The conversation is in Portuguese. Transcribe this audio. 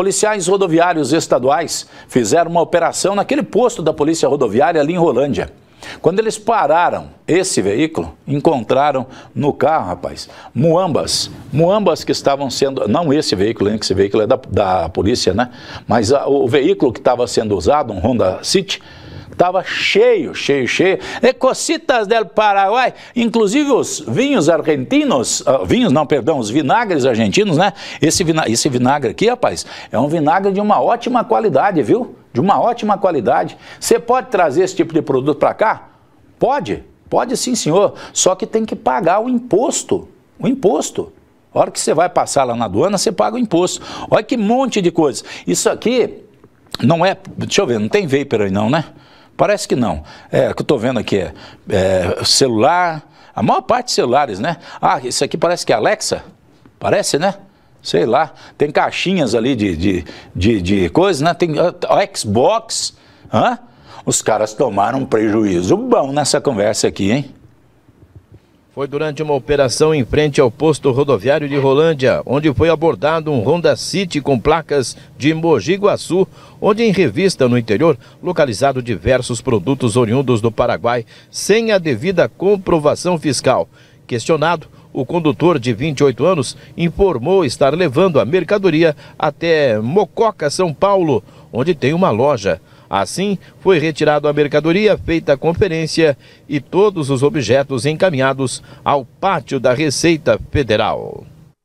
Policiais rodoviários estaduais fizeram uma operação naquele posto da Polícia Rodoviária ali em Rolândia. Quando eles pararam esse veículo, encontraram no carro, rapaz, muambas. Muambas que estavam sendo. Não esse veículo, né? Que esse veículo é da, da polícia, né? Mas a, o veículo que estava sendo usado, um Honda City, Estava cheio, cheio, cheio. De cositas del Paraguai, inclusive os vinhos argentinos, uh, vinhos não, perdão, os vinagres argentinos, né? Esse, vina esse vinagre aqui, rapaz, é um vinagre de uma ótima qualidade, viu? De uma ótima qualidade. Você pode trazer esse tipo de produto para cá? Pode, pode sim, senhor. Só que tem que pagar o imposto. O imposto. A hora que você vai passar lá na aduana, você paga o imposto. Olha que monte de coisa. Isso aqui não é. Deixa eu ver, não tem vapor aí não, né? Parece que não. É, o que eu estou vendo aqui é, é celular, a maior parte de celulares, né? Ah, isso aqui parece que é Alexa. Parece, né? Sei lá. Tem caixinhas ali de, de, de, de coisas, né? Tem a Xbox. Hã? Os caras tomaram um prejuízo bom nessa conversa aqui, hein? foi durante uma operação em frente ao posto rodoviário de Rolândia, onde foi abordado um Honda City com placas de Mogi Guaçu, onde em revista no interior localizado diversos produtos oriundos do Paraguai sem a devida comprovação fiscal. Questionado, o condutor de 28 anos informou estar levando a mercadoria até Mococa, São Paulo, onde tem uma loja. Assim, foi retirada a mercadoria, feita a conferência e todos os objetos encaminhados ao pátio da Receita Federal.